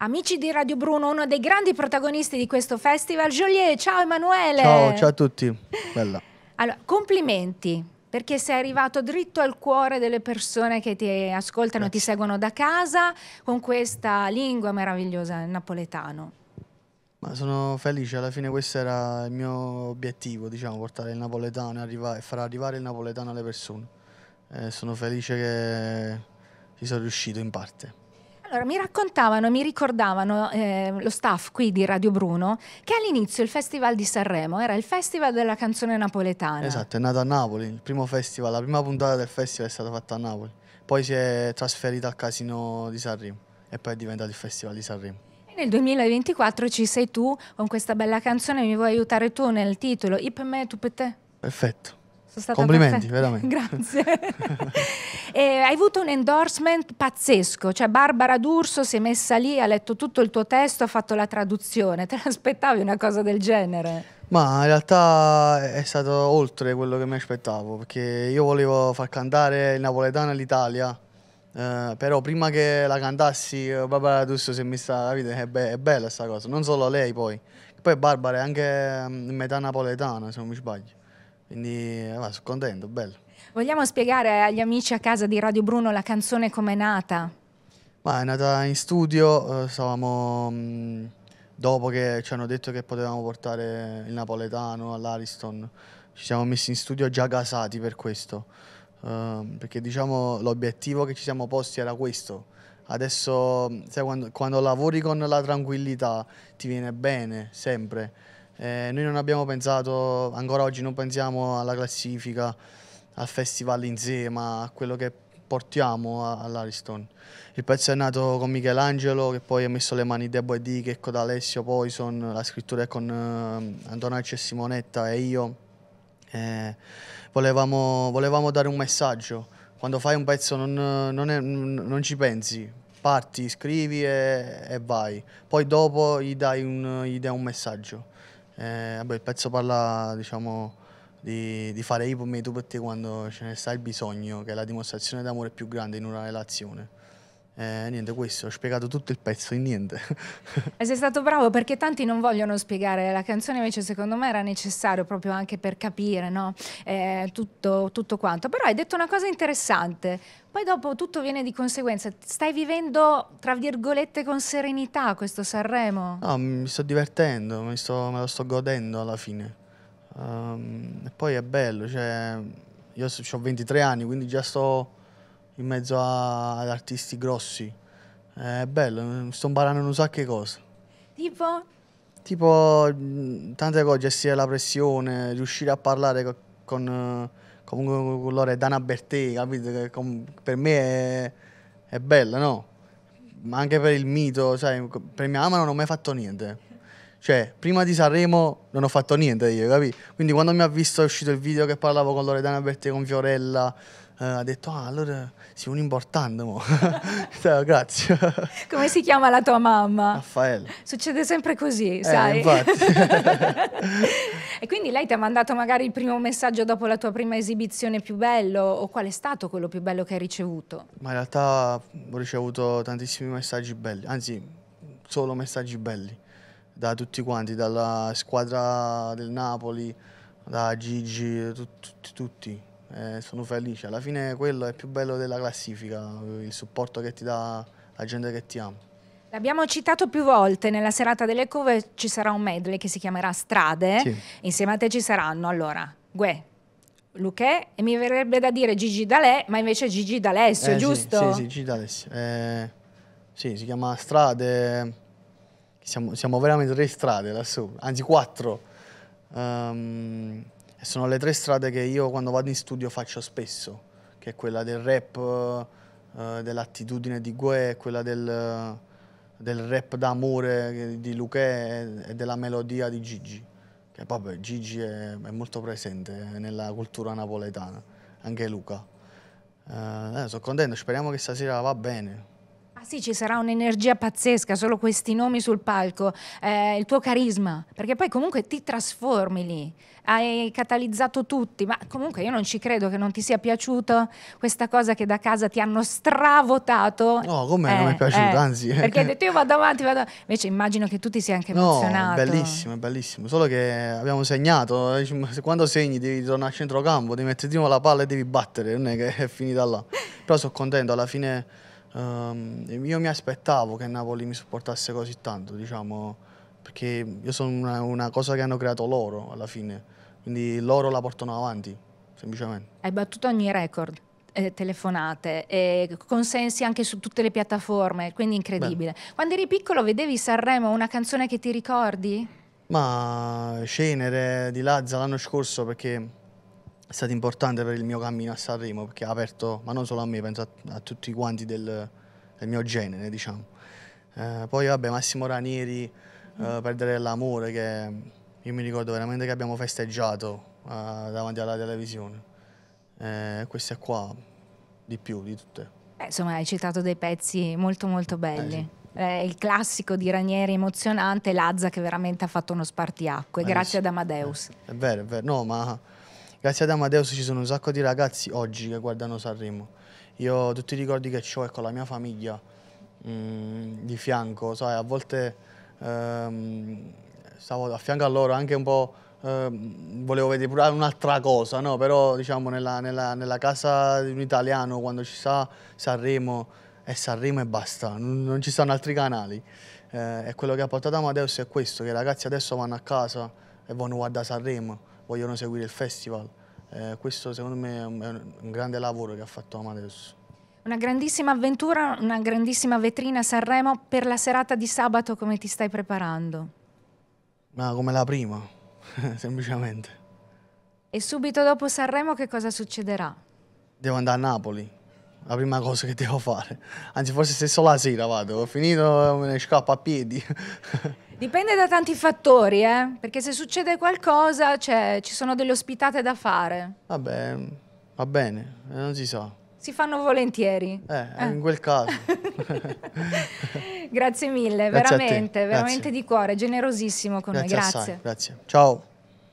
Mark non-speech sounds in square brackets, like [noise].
Amici di Radio Bruno, uno dei grandi protagonisti di questo festival, Joliet. Ciao Emanuele. Ciao, ciao a tutti. Bella. [laughs] allora, complimenti perché sei arrivato dritto al cuore delle persone che ti ascoltano, Grazie. ti seguono da casa con questa lingua meravigliosa, il napoletano. Ma sono felice, alla fine questo era il mio obiettivo, diciamo, portare il napoletano e far arrivare il napoletano alle persone. Eh, sono felice che ci sono riuscito in parte. Allora, mi raccontavano, mi ricordavano eh, lo staff qui di Radio Bruno che all'inizio il Festival di Sanremo era il Festival della canzone napoletana. Esatto, è nato a Napoli, il primo festival, la prima puntata del festival è stata fatta a Napoli, poi si è trasferita al Casino di Sanremo e poi è diventato il Festival di Sanremo. E nel 2024 ci sei tu con questa bella canzone, mi vuoi aiutare tu nel titolo Ip me tu per te? Perfetto. Complimenti, perfetta. veramente. [laughs] Grazie. [laughs] E hai avuto un endorsement pazzesco, cioè Barbara D'Urso si è messa lì, ha letto tutto il tuo testo, ha fatto la traduzione, [laughs] te l'aspettavi una cosa del genere? Ma in realtà è stato oltre quello che mi aspettavo, perché io volevo far cantare il napoletano all'Italia, eh, però prima che la cantassi eh, Barbara D'Urso si è messa, capite, è, be è bella questa cosa, non solo lei poi, poi Barbara è anche mm, metà napoletana se non mi sbaglio. Quindi allora, sono contento, bello. Vogliamo spiegare agli amici a casa di Radio Bruno la canzone com'è nata? Ma è nata in studio, eh, stavamo mm, dopo che ci hanno detto che potevamo portare il napoletano all'Ariston, ci siamo messi in studio già gasati per questo, ehm, perché diciamo l'obiettivo che ci siamo posti era questo, adesso sai, quando, quando, lavori con la tranquillità ti viene bene sempre eh, noi non abbiamo pensato, ancora oggi non pensiamo alla classifica, al festival in sé, ma a quello che portiamo all'Ariston. Il pezzo è nato con Michelangelo che poi ha messo le mani Debo e Di, Checco d'Alessio, Poison, la scrittura è con eh, Antonaccio e Simonetta e io. Eh, volevamo, volevamo, dare un messaggio, quando fai un pezzo non, non, è, non ci pensi, parti, scrivi e, e, vai, poi dopo gli dai un, gli dai un messaggio. Eh, vabbè, il pezzo parla diciamo, di, di, fare i hop tu per te quando ce ne sta il bisogno, che è la dimostrazione d'amore più grande in una relazione. Eh, niente, questo, ho spiegato tutto il pezzo in niente. e sei stato bravo perché tanti non vogliono spiegare la canzone, invece secondo me era necessario proprio anche per capire no? eh, tutto, tutto quanto. Però hai detto una cosa interessante, poi dopo tutto viene di conseguenza. Stai vivendo, tra virgolette, con serenità questo Sanremo? No, mi sto divertendo, mi sto, me lo sto godendo alla fine. Um, e poi è bello, cioè, io ho 23 anni, quindi già sto in mezzo a, ad artisti grossi. È bello, sto imparando un sacco di cose. Tipo? Tipo tante cose, gestire la pressione, riuscire a parlare con, con, con, con Loredana Bertè, capito? Che con, per me è, è bello, no? Ma anche per il mito, sai, per mia mamma non ho mai fatto niente. Cioè, prima di Sanremo non ho fatto niente io, capito? Quindi quando mi ha visto è uscito il video che parlavo con Loredana Bertè, con Fiorella, eh, ha detto ah allora sei un importante mo. [laughs] Cioè, grazie [laughs] come si chiama la tua mamma? Raffaella succede sempre così eh, sai [laughs] e quindi lei ti ha mandato magari il primo messaggio dopo la tua prima esibizione più bello o qual è stato quello più bello che hai ricevuto? ma in realtà ho ricevuto tantissimi messaggi belli anzi solo messaggi belli da tutti quanti, dalla squadra del Napoli, da Gigi, tutti. tutti eh, sono felice. Alla fine quello è più bello della classifica, il supporto che ti dà la gente che ti ama. L'abbiamo citato più volte, nella serata delle cove ci sarà un medley che si chiamerà Strade, sì. insieme a te ci saranno allora Gue, Luchè e mi verrebbe da dire Gigi D'Alè, ma invece Gigi D'Alessio, eh, giusto? Sì, sì, sì Gigi D'Alessio. Eh, sì, si chiama Strade, siamo, siamo veramente tre strade lassù, anzi quattro. Um, sono le tre strade che io quando vado in studio faccio spesso, che è quella del rap, eh, dell'attitudine di Gue, quella del, del rap d'amore di Luchè e della melodia di Gigi. Che vabbè, Gigi è, è molto presente nella cultura napoletana, anche Luca. Eh, sono contento, speriamo che stasera va bene. Ah sì, ci sarà un'energia pazzesca, solo questi nomi sul palco, eh, il tuo carisma, perché poi comunque ti trasformi lì, hai catalizzato tutti, ma comunque io non ci credo che non ti sia piaciuta questa cosa che da casa ti hanno stravotato. No, come eh, non mi è eh, piaciuta, eh, anzi. Perché hai detto io vado avanti, vado avanti. Invece immagino che tu ti sia anche emozionato. No, è bellissimo, è bellissimo, solo che abbiamo segnato, diciamo, quando segni devi tornare a centrocampo, devi mettere di nuovo la palla e devi battere, non è che è finita là. Però sono contento, alla fine Um, io mi aspettavo che Napoli mi supportasse così tanto, diciamo, perché io sono una, una cosa che hanno creato loro alla fine, quindi loro la portano avanti, semplicemente. Hai battuto ogni record? Eh, telefonate, eh, consensi anche su tutte le piattaforme, quindi incredibile. Beh. Quando eri piccolo vedevi Sanremo, una canzone che ti ricordi? Ma Cenere di Lazza l'anno scorso perché è stato importante per il mio cammino a Sanremo perché ha aperto, ma non solo a me, penso a, a tutti quanti del, del, mio genere, diciamo. Eh, poi vabbè, Massimo Ranieri, eh, Perdere l'amore, che io mi ricordo veramente che abbiamo festeggiato eh, davanti alla televisione. Eh, è qua, di più di tutte. Eh, insomma, hai citato dei pezzi molto molto eh, belli. Sì. Eh, il classico di Ranieri emozionante, Lazza che veramente ha fatto uno spartiacque, Bellissimo. Eh, grazie ad Amadeus. È vero, è vero, no ma grazie ad Amadeus ci sono un sacco di ragazzi oggi che guardano Sanremo. Io ho tutti i ricordi che ho con ecco, la mia famiglia mh, mm, di fianco, sai, a volte ehm, stavo a fianco a loro anche un po'... Ehm, volevo vedere pure un'altra cosa, no? però diciamo nella, nella, nella casa di un italiano quando ci sta Sanremo è Sanremo e basta, non, non ci stanno altri canali. Eh, e quello che ha portato Amadeus è questo, che i ragazzi adesso vanno a casa e vanno a guardare Sanremo vogliono seguire il festival. Eh, questo secondo me è un, un grande lavoro che ha fatto Amadeus. Una grandissima avventura, una grandissima vetrina a Sanremo per la serata di sabato come ti stai preparando? Ma come la prima, [laughs] semplicemente. E subito dopo Sanremo che cosa succederà? Devo andare a Napoli, la prima cosa che devo fare. Anzi forse se solo la sera vado, ho finito me ne scappo a piedi. [laughs] Dipende da tanti fattori, eh? perché se succede qualcosa cioè, ci sono delle ospitate da fare. Vabbè, va bene, eh, non si sa. Si fanno volentieri. Eh, eh. in quel caso. [laughs] grazie mille, grazie veramente, veramente grazie. di cuore, generosissimo con grazie noi, grazie. Assai, grazie. Ciao.